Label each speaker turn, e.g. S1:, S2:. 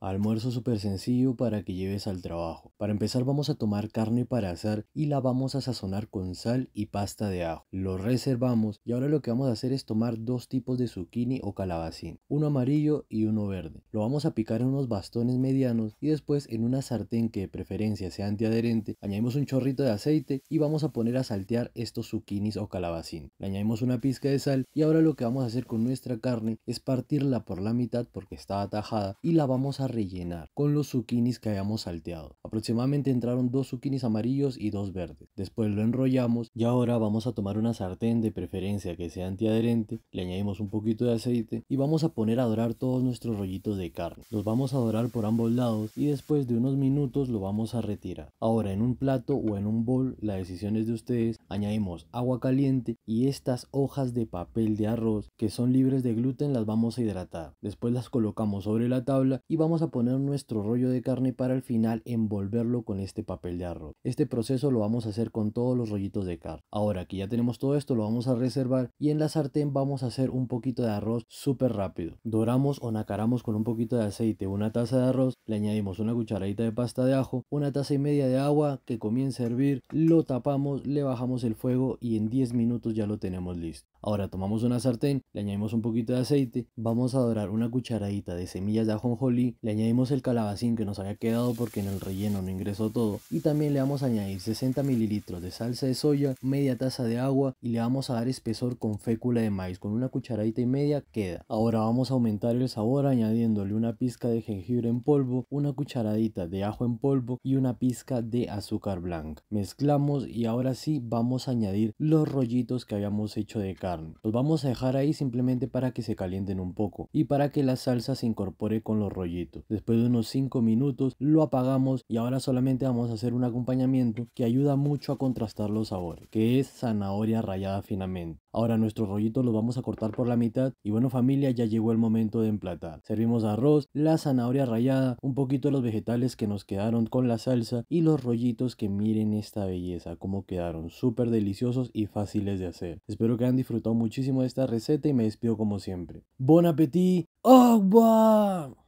S1: Almuerzo súper sencillo para que lleves al trabajo. Para empezar vamos a tomar carne para asar y la vamos a sazonar con sal y pasta de ajo. Lo reservamos y ahora lo que vamos a hacer es tomar dos tipos de zucchini o calabacín, uno amarillo y uno verde. Lo vamos a picar en unos bastones medianos y después en una sartén que de preferencia sea antiadherente añadimos un chorrito de aceite y vamos a poner a saltear estos zucchinis o calabacín. Le añadimos una pizca de sal y ahora lo que vamos a hacer con nuestra carne es partirla por la mitad porque está atajada y la vamos a rellenar con los zucchinis que hayamos salteado. Aproximadamente entraron dos zucchinis amarillos y dos verdes. Después lo enrollamos y ahora vamos a tomar una sartén de preferencia que sea antiadherente, le añadimos un poquito de aceite y vamos a poner a dorar todos nuestros rollitos de carne. Los vamos a dorar por ambos lados y después de unos minutos lo vamos a retirar. Ahora en un plato o en un bol, la decisión es de ustedes, añadimos agua caliente y estas hojas de papel de arroz que son libres de gluten las vamos a hidratar. Después las colocamos sobre la tabla y vamos a poner nuestro rollo de carne para al final envolverlo con este papel de arroz. Este proceso lo vamos a hacer con todos los rollitos de carne. Ahora que ya tenemos todo esto lo vamos a reservar y en la sartén vamos a hacer un poquito de arroz súper rápido. Doramos o nacaramos con un poquito de aceite una taza de arroz, le añadimos una cucharadita de pasta de ajo, una taza y media de agua que comience a hervir, lo tapamos, le bajamos el fuego y en 10 minutos ya lo tenemos listo. Ahora tomamos una sartén, le añadimos un poquito de aceite, vamos a dorar una cucharadita de semillas de ajonjolí, le añadimos el calabacín que nos había quedado porque en el relleno no ingresó todo y también le vamos a añadir 60 mililitros de salsa de soya, media taza de agua y le vamos a dar espesor con fécula de maíz, con una cucharadita y media queda. Ahora vamos a aumentar el sabor añadiéndole una pizca de jengibre en polvo, una cucharadita de ajo en polvo y una pizca de azúcar blanca. Mezclamos y ahora sí vamos a añadir los rollitos que habíamos hecho de carne los vamos a dejar ahí simplemente para que se calienten un poco y para que la salsa se incorpore con los rollitos. Después de unos 5 minutos lo apagamos y ahora solamente vamos a hacer un acompañamiento que ayuda mucho a contrastar los sabores, que es zanahoria rallada finamente. Ahora nuestros rollitos los vamos a cortar por la mitad y bueno familia ya llegó el momento de emplatar. Servimos arroz, la zanahoria rallada, un poquito de los vegetales que nos quedaron con la salsa y los rollitos que miren esta belleza, como quedaron, súper deliciosos y fáciles de hacer. Espero que hayan disfrutado muchísimo de esta receta y me despido como siempre. ¡Bon appetit! ¡Au